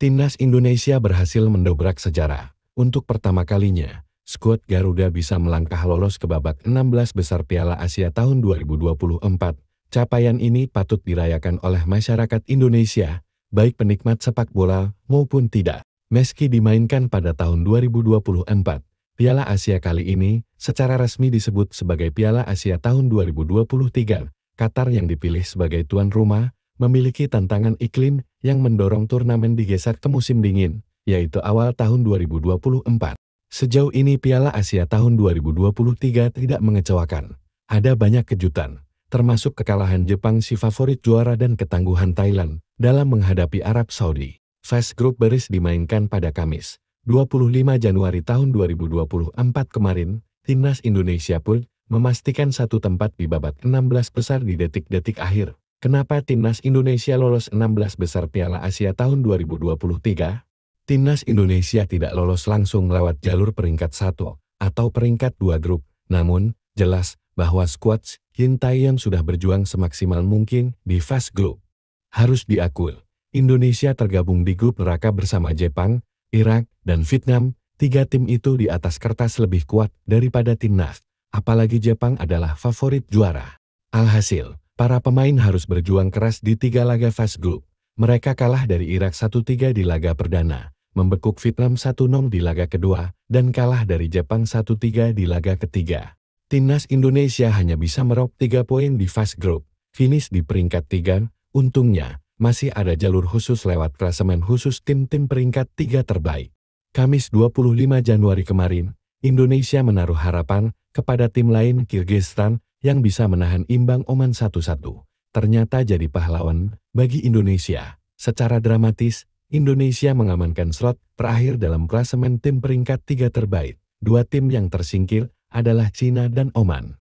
Timnas Indonesia berhasil mendobrak sejarah. Untuk pertama kalinya, skuad Garuda bisa melangkah lolos ke babak 16 besar Piala Asia tahun 2024. Capaian ini patut dirayakan oleh masyarakat Indonesia, baik penikmat sepak bola maupun tidak. Meski dimainkan pada tahun 2024, Piala Asia kali ini secara resmi disebut sebagai Piala Asia tahun 2023. Qatar yang dipilih sebagai tuan rumah memiliki tantangan iklim yang mendorong turnamen digeser ke musim dingin, yaitu awal tahun 2024. Sejauh ini Piala Asia tahun 2023 tidak mengecewakan. Ada banyak kejutan, termasuk kekalahan Jepang si favorit juara dan ketangguhan Thailand dalam menghadapi Arab Saudi. Fast Group Beris dimainkan pada Kamis, 25 Januari tahun 2024 kemarin, Timnas Indonesia pun memastikan satu tempat di babak 16 besar di detik-detik akhir. Kenapa Timnas Indonesia lolos 16 besar Piala Asia tahun 2023? Timnas Indonesia tidak lolos langsung lewat jalur peringkat 1 atau peringkat 2 grup, namun jelas bahwa skuad yang sudah berjuang semaksimal mungkin di fast group. Harus diakui, Indonesia tergabung di grup neraka bersama Jepang, Irak, dan Vietnam, tiga tim itu di atas kertas lebih kuat daripada Timnas, apalagi Jepang adalah favorit juara. Alhasil, Para pemain harus berjuang keras di tiga laga fast group. Mereka kalah dari Irak 1-3 di laga perdana, membekuk Vietnam 1-0 di laga kedua, dan kalah dari Jepang 1-3 di laga ketiga. Timnas Indonesia hanya bisa meraup 3 poin di fast group, finish di peringkat tiga. untungnya, masih ada jalur khusus lewat klasemen khusus tim-tim peringkat tiga terbaik. Kamis 25 Januari kemarin, Indonesia menaruh harapan kepada tim lain Kyrgyzstan yang bisa menahan imbang Oman satu-satu, ternyata jadi pahlawan bagi Indonesia. Secara dramatis, Indonesia mengamankan slot terakhir dalam klasemen tim peringkat tiga terbaik. Dua tim yang tersingkir adalah Cina dan Oman.